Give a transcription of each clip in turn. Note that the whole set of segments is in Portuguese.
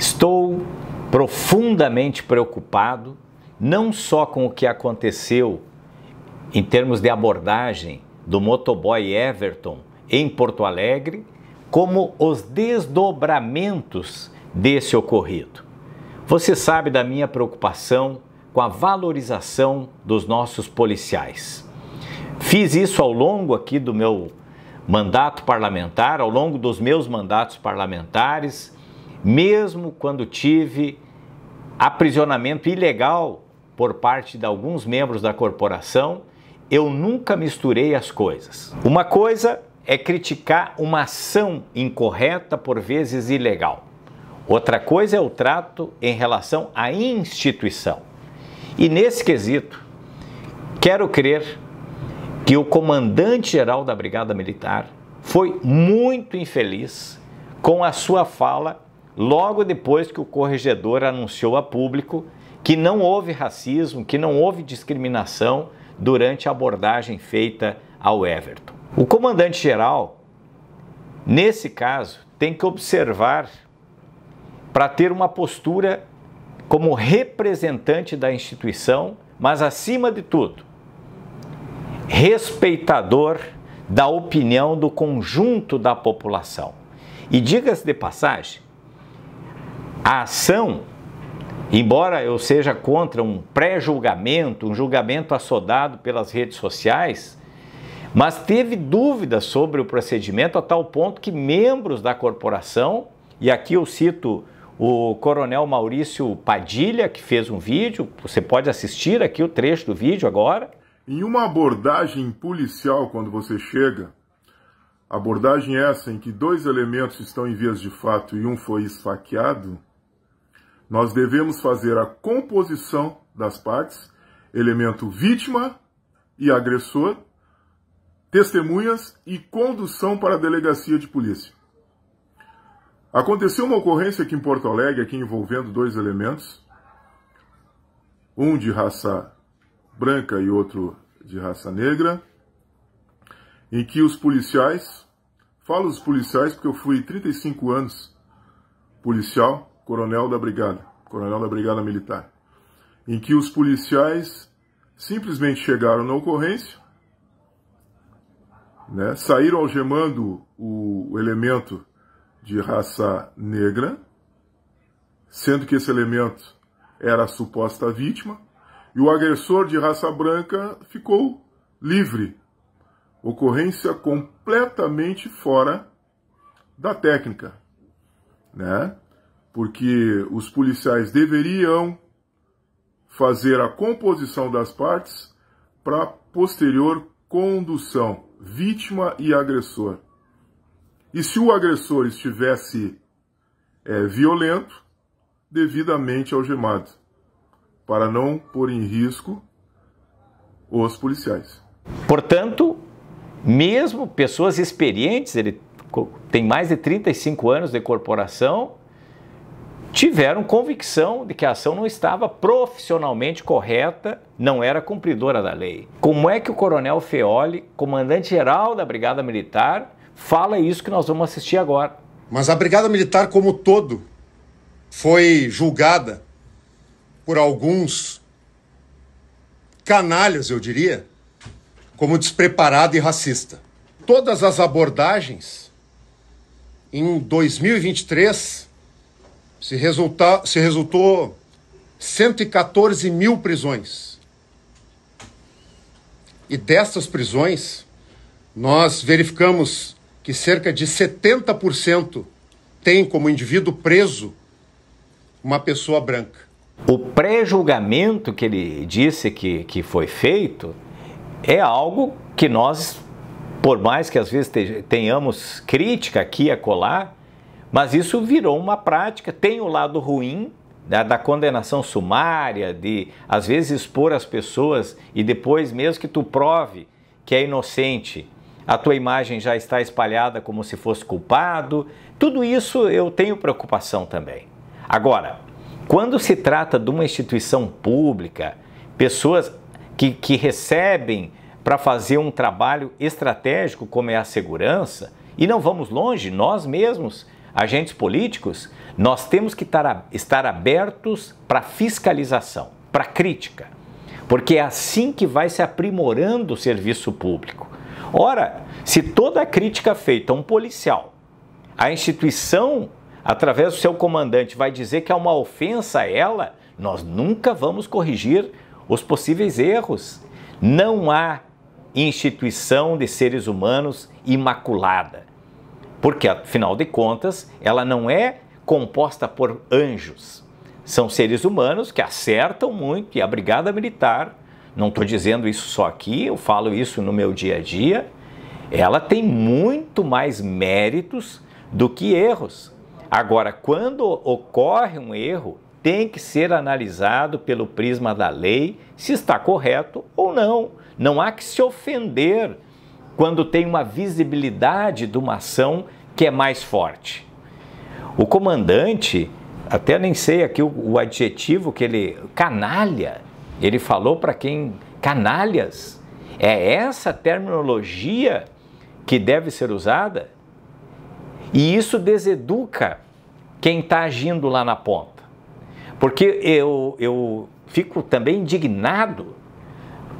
Estou profundamente preocupado, não só com o que aconteceu em termos de abordagem do motoboy Everton em Porto Alegre, como os desdobramentos desse ocorrido. Você sabe da minha preocupação com a valorização dos nossos policiais. Fiz isso ao longo aqui do meu mandato parlamentar, ao longo dos meus mandatos parlamentares, mesmo quando tive aprisionamento ilegal por parte de alguns membros da corporação, eu nunca misturei as coisas. Uma coisa é criticar uma ação incorreta, por vezes ilegal. Outra coisa é o trato em relação à instituição. E nesse quesito, quero crer que o comandante-geral da Brigada Militar foi muito infeliz com a sua fala logo depois que o corregedor anunciou a público que não houve racismo, que não houve discriminação durante a abordagem feita ao Everton. O comandante-geral, nesse caso, tem que observar para ter uma postura como representante da instituição, mas acima de tudo, respeitador da opinião do conjunto da população. E diga-se de passagem, a ação, embora eu seja contra um pré-julgamento, um julgamento assodado pelas redes sociais, mas teve dúvidas sobre o procedimento a tal ponto que membros da corporação, e aqui eu cito o coronel Maurício Padilha, que fez um vídeo, você pode assistir aqui o trecho do vídeo agora. Em uma abordagem policial, quando você chega, abordagem é essa em que dois elementos estão em vias de fato e um foi esfaqueado, nós devemos fazer a composição das partes, elemento vítima e agressor, testemunhas e condução para a delegacia de polícia. Aconteceu uma ocorrência aqui em Porto Alegre, aqui envolvendo dois elementos, um de raça branca e outro de raça negra, em que os policiais, falo os policiais porque eu fui 35 anos policial, coronel da brigada, coronel da brigada militar, em que os policiais simplesmente chegaram na ocorrência, né, saíram algemando o elemento de raça negra, sendo que esse elemento era a suposta vítima, e o agressor de raça branca ficou livre. Ocorrência completamente fora da técnica, né? porque os policiais deveriam fazer a composição das partes para posterior condução, vítima e agressor. E se o agressor estivesse é, violento, devidamente algemado, para não pôr em risco os policiais. Portanto, mesmo pessoas experientes, ele tem mais de 35 anos de corporação, tiveram convicção de que a ação não estava profissionalmente correta, não era cumpridora da lei. Como é que o coronel Feoli, comandante-geral da Brigada Militar, fala isso que nós vamos assistir agora? Mas a Brigada Militar como todo foi julgada por alguns canalhas, eu diria, como despreparada e racista. Todas as abordagens em 2023 se, resulta, se resultou 114 mil prisões. E dessas prisões, nós verificamos que cerca de 70% tem como indivíduo preso uma pessoa branca. O pré-julgamento que ele disse que, que foi feito é algo que nós, por mais que às vezes tenhamos crítica aqui a colar, mas isso virou uma prática, tem o lado ruim da, né, da, condenação sumária, de às vezes expor as pessoas e depois, mesmo que tu prove que é inocente, a tua imagem já está espalhada como se fosse culpado. Tudo isso eu tenho preocupação também. Agora, quando se trata de uma instituição pública, pessoas que, que recebem para fazer um trabalho estratégico como é a segurança, e não vamos longe, nós mesmos agentes políticos, nós temos que estar abertos para fiscalização, para crítica, porque é assim que vai se aprimorando o serviço público. Ora, se toda a crítica feita a um policial, a instituição, através do seu comandante, vai dizer que é uma ofensa a ela, nós nunca vamos corrigir os possíveis erros. Não há instituição de seres humanos imaculada. Porque, afinal de contas, ela não é composta por anjos. São seres humanos que acertam muito e a Brigada Militar, não estou dizendo isso só aqui, eu falo isso no meu dia a dia, ela tem muito mais méritos do que erros. Agora, quando ocorre um erro, tem que ser analisado pelo prisma da lei se está correto ou não. Não há que se ofender quando tem uma visibilidade de uma ação que é mais forte. O comandante, até nem sei aqui o, o adjetivo que ele. canalha, ele falou para quem. canalhas. É essa terminologia que deve ser usada? E isso deseduca quem está agindo lá na ponta. Porque eu, eu fico também indignado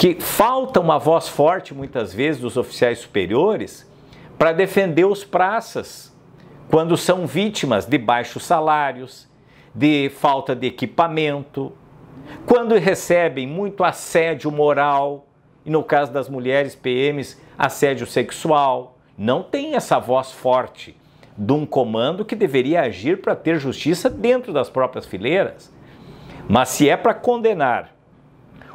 que falta uma voz forte muitas vezes dos oficiais superiores para defender os praças quando são vítimas de baixos salários, de falta de equipamento, quando recebem muito assédio moral, e no caso das mulheres PMs, assédio sexual. Não tem essa voz forte de um comando que deveria agir para ter justiça dentro das próprias fileiras. Mas se é para condenar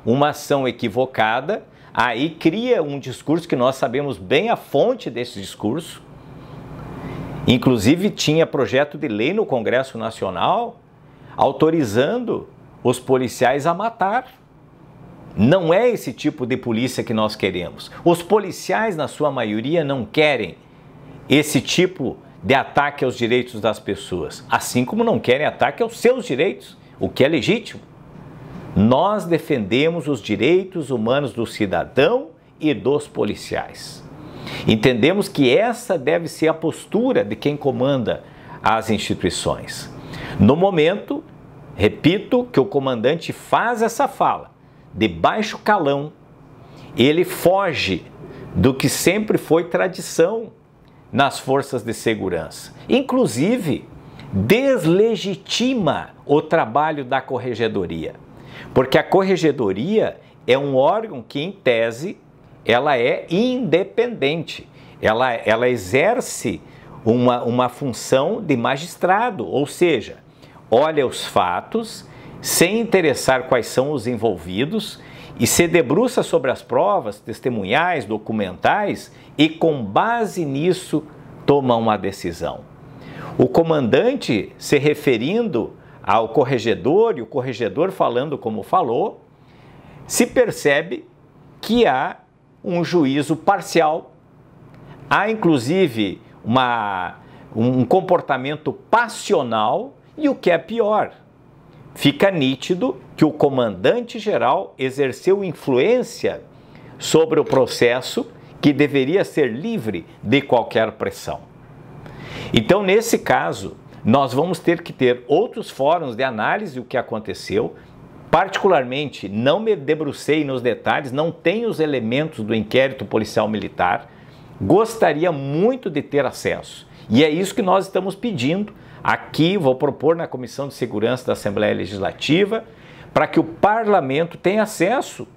uma ação equivocada, aí cria um discurso que nós sabemos bem a fonte desse discurso. Inclusive tinha projeto de lei no Congresso Nacional autorizando os policiais a matar. Não é esse tipo de polícia que nós queremos. Os policiais, na sua maioria, não querem esse tipo de ataque aos direitos das pessoas, assim como não querem ataque aos seus direitos, o que é legítimo. Nós defendemos os direitos humanos do cidadão e dos policiais. Entendemos que essa deve ser a postura de quem comanda as instituições. No momento, repito que o comandante faz essa fala de baixo calão, ele foge do que sempre foi tradição nas forças de segurança. Inclusive, deslegitima o trabalho da corregedoria. Porque a corregedoria é um órgão que, em tese, ela é independente. Ela, ela exerce uma, uma função de magistrado, ou seja, olha os fatos sem interessar quais são os envolvidos e se debruça sobre as provas testemunhais, documentais e, com base nisso, toma uma decisão. O comandante, se referindo ao corregedor e o corregedor falando como falou, se percebe que há um juízo parcial, há inclusive uma, um comportamento passional e o que é pior, fica nítido que o comandante-geral exerceu influência sobre o processo que deveria ser livre de qualquer pressão. Então, nesse caso, nós vamos ter que ter outros fóruns de análise do que aconteceu. Particularmente, não me debrucei nos detalhes, não tenho os elementos do inquérito policial militar. Gostaria muito de ter acesso. E é isso que nós estamos pedindo aqui. Vou propor na Comissão de Segurança da Assembleia Legislativa para que o parlamento tenha acesso.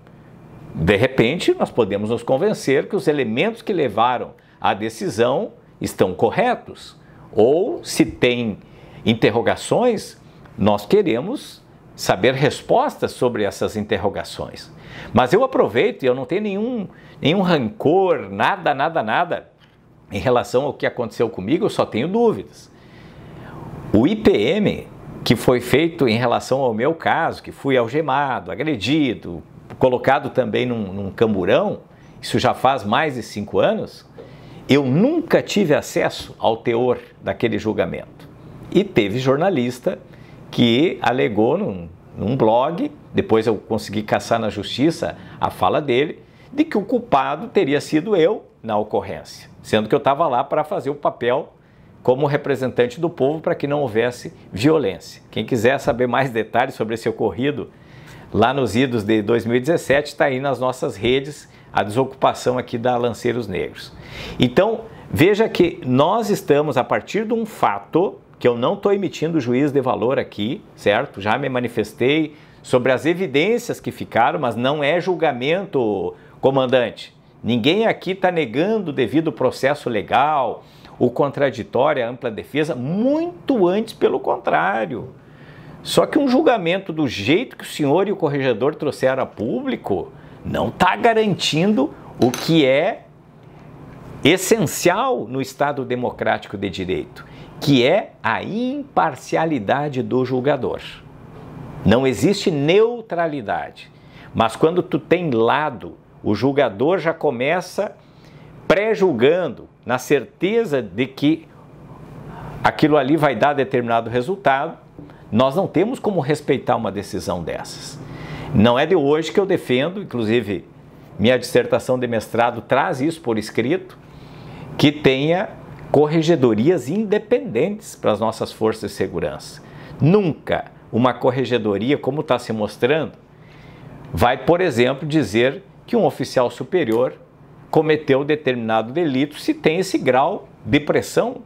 De repente, nós podemos nos convencer que os elementos que levaram à decisão estão corretos. Ou se tem interrogações, nós queremos saber respostas sobre essas interrogações. Mas eu aproveito e eu não tenho nenhum, nenhum rancor, nada, nada, nada em relação ao que aconteceu comigo, eu só tenho dúvidas. O IPM que foi feito em relação ao meu caso, que fui algemado, agredido, colocado também num, num camburão, isso já faz mais de cinco anos, eu nunca tive acesso ao teor daquele julgamento. E teve jornalista que alegou num, num blog, depois eu consegui caçar na justiça a fala dele, de que o culpado teria sido eu na ocorrência, sendo que eu estava lá para fazer o papel como representante do povo para que não houvesse violência. Quem quiser saber mais detalhes sobre esse ocorrido, lá nos idos de 2017, está aí nas nossas redes a desocupação aqui da Lanceiros Negros. Então, veja que nós estamos, a partir de um fato, que eu não estou emitindo juízo de valor aqui, certo? Já me manifestei sobre as evidências que ficaram, mas não é julgamento, comandante. Ninguém aqui está negando devido ao processo legal, o contraditório, a ampla defesa, muito antes pelo contrário. Só que um julgamento do jeito que o senhor e o corregedor trouxeram a público não está garantindo o que é essencial no Estado democrático de direito, que é a imparcialidade do julgador. Não existe neutralidade. Mas quando tu tem lado, o julgador já começa pré-julgando, na certeza de que aquilo ali vai dar determinado resultado, nós não temos como respeitar uma decisão dessas. Não é de hoje que eu defendo, inclusive minha dissertação de mestrado traz isso por escrito, que tenha corregedorias independentes para as nossas forças de segurança. Nunca uma corregedoria, como está se mostrando, vai, por exemplo, dizer que um oficial superior cometeu determinado delito se tem esse grau de pressão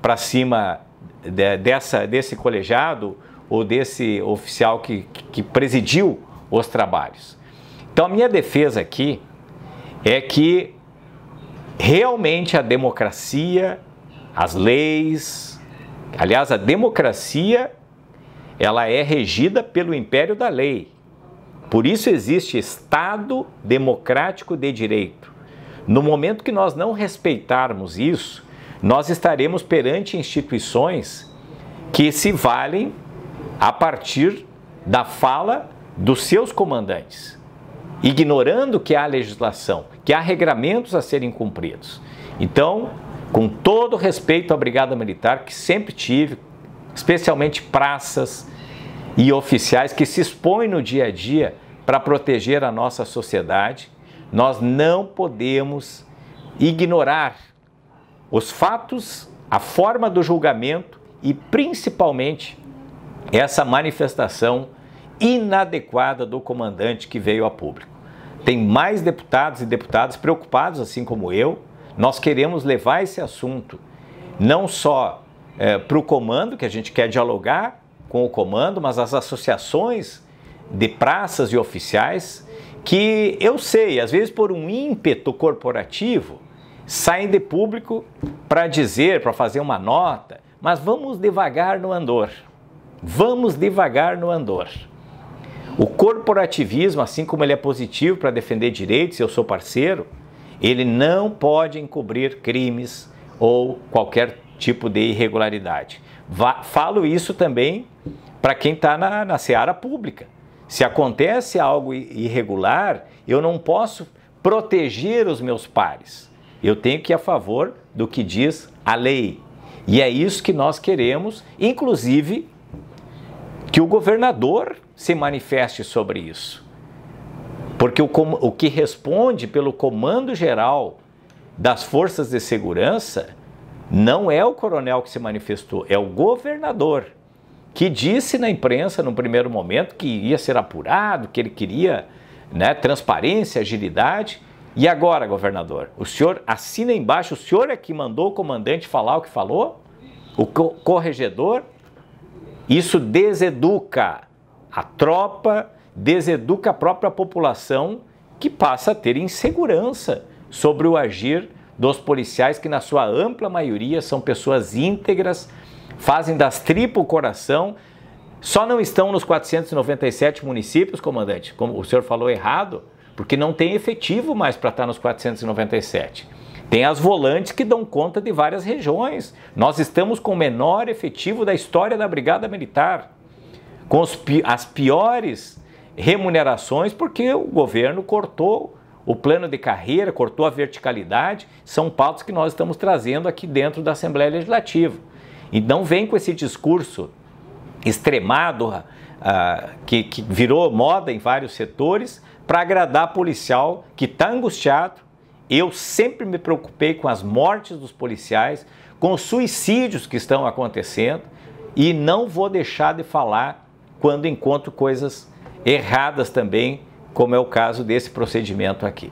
para cima de, dessa, desse colegiado ou desse oficial que, que presidiu os trabalhos. Então, a minha defesa aqui é que realmente a democracia, as leis, aliás, a democracia, ela é regida pelo império da lei. Por isso existe Estado democrático de direito. No momento que nós não respeitarmos isso, nós estaremos perante instituições que se valem a partir da fala dos seus comandantes, ignorando que há legislação, que há regramentos a serem cumpridos. Então, com todo respeito à Brigada Militar, que sempre tive, especialmente praças e oficiais que se expõem no dia a dia para proteger a nossa sociedade, nós não podemos ignorar os fatos, a forma do julgamento e principalmente essa manifestação inadequada do comandante que veio a público. Tem mais deputados e deputadas preocupados, assim como eu. Nós queremos levar esse assunto não só é, eh, para o comando, que a gente quer dialogar com o comando, mas as associações de praças e oficiais, que eu sei, às vezes por um ímpeto corporativo, saem de público para dizer, para fazer uma nota, mas vamos devagar no andor. Vamos devagar no andor. O corporativismo, assim como ele é positivo para defender direitos, eu sou parceiro, ele não pode encobrir crimes ou qualquer tipo de irregularidade. falo isso também para quem está na, na seara pública. Se acontece algo irregular, eu não posso proteger os meus pares eu tenho que ir a favor do que diz a lei. E é isso que nós queremos, inclusive que o governador se manifeste sobre isso. Porque o, o que responde pelo comando geral das forças de segurança não é o coronel que se manifestou, é o governador que disse na imprensa no primeiro momento que ia ser apurado, que ele queria né, transparência, agilidade, e agora, governador, o senhor assina embaixo, o senhor é que mandou o comandante falar o que falou? O co corregedor? Isso deseduca a tropa, deseduca a própria população que passa a ter insegurança sobre o agir dos policiais, que na sua ampla maioria são pessoas íntegras, fazem das tripas o coração. Só não estão nos 497 municípios, comandante, como o senhor falou errado, porque não tem efetivo mais para estar tá nos 497. Tem as volantes que dão conta de várias regiões. Nós estamos com o menor efetivo da história da Brigada Militar, com as piores remunerações, porque o governo cortou o plano de carreira, cortou a verticalidade. São pautas que nós estamos trazendo aqui dentro da Assembleia Legislativa. E não vem com esse discurso extremado, ah, que, que virou moda em vários setores, para agradar policial que está angustiado. Eu sempre me preocupei com as mortes dos policiais, com os suicídios que estão acontecendo e não vou deixar de falar quando encontro coisas erradas também, como é o caso desse procedimento aqui.